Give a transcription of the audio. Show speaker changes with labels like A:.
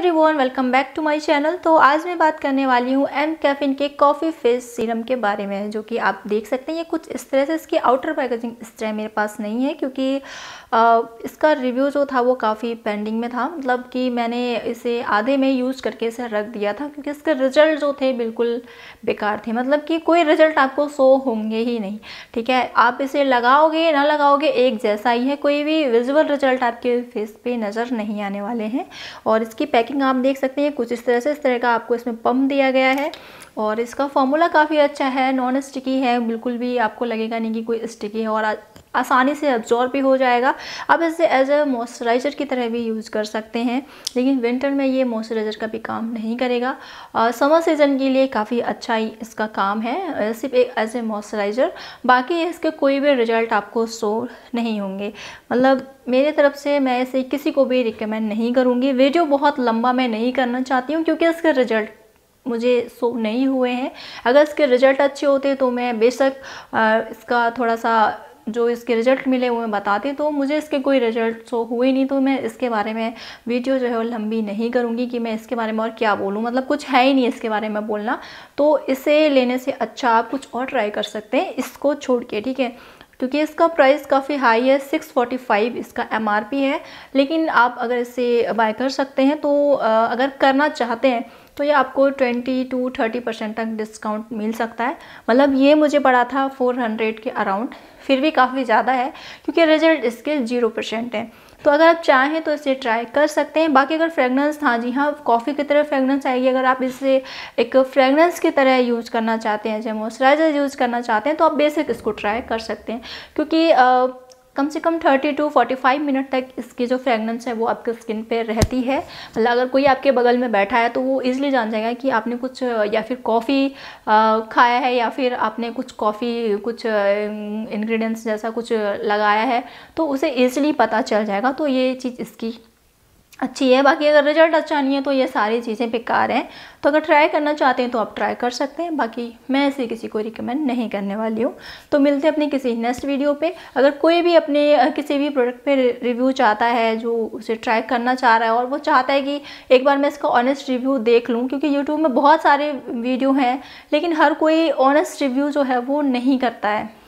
A: everyone welcome back to my channel तो आज मैं बात करने वाली हूँ एम कैफिन के कॉफ़ी फेस सीरम के बारे में जो कि आप देख सकते हैं ये कुछ इस तरह से इसकी आउटर पैकेजिंग इस तरह मेरे पास नहीं है क्योंकि आ, इसका रिव्यू जो था वो काफ़ी पेंडिंग में था मतलब कि मैंने इसे आधे में यूज़ करके इसे रख दिया था क्योंकि इसके रिज़ल्ट जो थे बिल्कुल बेकार थे मतलब कि कोई रिज़ल्ट आपको शो होंगे ही नहीं ठीक है आप इसे लगाओगे ना लगाओगे एक जैसा ही है कोई भी विजुअल रिज़ल्ट आपके फेस पर नज़र नहीं आने वाले हैं और इसकी पैकेज लाइटिंग आप देख सकते हैं कुछ इस तरह से इस तरह का आपको इसमें पम्प दिया गया है और इसका फॉर्मूला काफ़ी अच्छा है नॉन स्टिकी है बिल्कुल भी आपको लगेगा नहीं कि कोई स्टिकी है और आसानी से अब्जॉर्ब भी हो जाएगा आप इसे एज ए मॉइस्चराइज़र की तरह भी यूज़ कर सकते हैं लेकिन विंटर में ये मॉइस्चराइज़र का भी काम नहीं करेगा समर सीज़न के लिए काफ़ी अच्छा ही इसका काम है सिर्फ एक एज ए मॉइस्चराइज़र बाकी इसके कोई भी रिजल्ट आपको शो नहीं होंगे मतलब मेरे तरफ से मैं इसे किसी को भी रिकमेंड नहीं करूँगी वीडियो बहुत लंबा मैं नहीं करना चाहती हूँ क्योंकि इसके रिजल्ट मुझे सो नहीं हुए हैं अगर इसके रिज़ल्ट अच्छे होते तो मैं बेशक इसका थोड़ा सा जो इसके रिज़ल्ट मिले वो मैं बताती तो मुझे इसके कोई रिज़ल्ट सो हुए नहीं तो मैं इसके बारे में वीडियो जो है वो लंबी नहीं करूँगी कि मैं इसके बारे में और क्या बोलूँ मतलब कुछ है ही नहीं इसके बारे में बोलना तो इसे लेने से अच्छा आप कुछ और ट्राई कर सकते हैं इसको छोड़ के ठीक है क्योंकि इसका प्राइस काफ़ी हाई है 645 इसका पी है लेकिन आप अगर इसे बाय कर सकते हैं तो अगर करना चाहते हैं तो ये आपको 20 टू 30 परसेंट तक डिस्काउंट मिल सकता है मतलब ये मुझे पड़ा था 400 के अराउंड फिर भी काफ़ी ज़्यादा है क्योंकि रिजल्ट इसके ज़ीरो परसेंट है तो अगर आप चाहें तो इसे ट्राई कर सकते हैं बाकी अगर फ्रेगनेंस हाँ जी हाँ कॉफ़ी की तरह फ्रेगनेंस आएगी अगर आप इसे एक फ्रेगनेंस की तरह यूज़ करना चाहते हैं जैसे मॉइस्चराइज़र यूज़ करना चाहते हैं तो आप बेसिक इसको ट्राई कर सकते हैं क्योंकि कम से कम 30 टू 45 मिनट तक इसकी जो फ्रेगनेंस है वो आपके स्किन पे रहती है मतलब अगर कोई आपके बगल में बैठा है तो वो इजीली जान जाएगा कि आपने कुछ या फिर कॉफ़ी खाया है या फिर आपने कुछ कॉफ़ी कुछ इंग्रेडिएंट्स जैसा कुछ लगाया है तो उसे ईजिली पता चल जाएगा तो ये चीज़ इसकी अच्छी है बाकी अगर रिजल्ट अच्छा नहीं है तो ये सारी चीज़ें बेकार हैं तो अगर ट्राई करना चाहते हैं तो आप ट्राई कर सकते हैं बाकी मैं ऐसे किसी को रिकमेंड नहीं करने वाली हूँ तो मिलते हैं अपनी किसी नेक्स्ट वीडियो पे अगर कोई भी अपने किसी भी प्रोडक्ट पे रिव्यू चाहता है जो उसे ट्राई करना चाह रहा है और वो चाहता है कि एक बार मैं इसका ऑनेस्ट रिव्यू देख लूँ क्योंकि यूट्यूब में बहुत सारे वीडियो हैं लेकिन हर कोई ऑनेस्ट रिव्यू जो है वो नहीं करता है